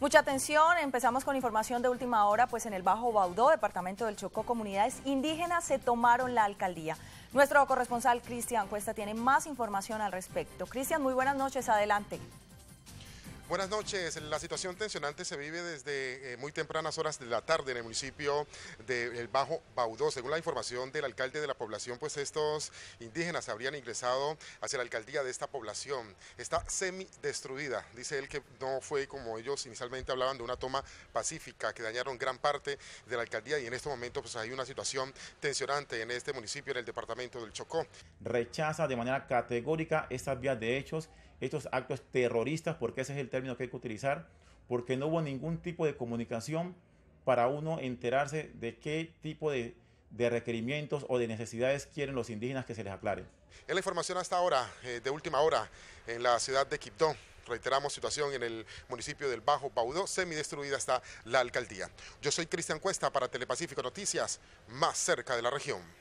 Mucha atención, empezamos con información de última hora, pues en el Bajo Baudó, departamento del Chocó, comunidades indígenas se tomaron la alcaldía. Nuestro corresponsal Cristian Cuesta tiene más información al respecto. Cristian, muy buenas noches, adelante. Buenas noches. La situación tensionante se vive desde eh, muy tempranas horas de la tarde en el municipio del de eh, Bajo Baudó. Según la información del alcalde de la población, pues estos indígenas habrían ingresado hacia la alcaldía de esta población. Está semi-destruida. Dice él que no fue como ellos inicialmente hablaban de una toma pacífica que dañaron gran parte de la alcaldía y en este momento pues hay una situación tensionante en este municipio, en el departamento del Chocó. Rechaza de manera categórica estas vías de hechos, estos actos terroristas, porque ese es el tema término que hay que utilizar, porque no hubo ningún tipo de comunicación para uno enterarse de qué tipo de, de requerimientos o de necesidades quieren los indígenas que se les aclaren. Es la información hasta ahora, eh, de última hora, en la ciudad de Quibdó reiteramos, situación en el municipio del Bajo Baudó, semidestruida está la alcaldía. Yo soy Cristian Cuesta para Telepacífico Noticias, más cerca de la región.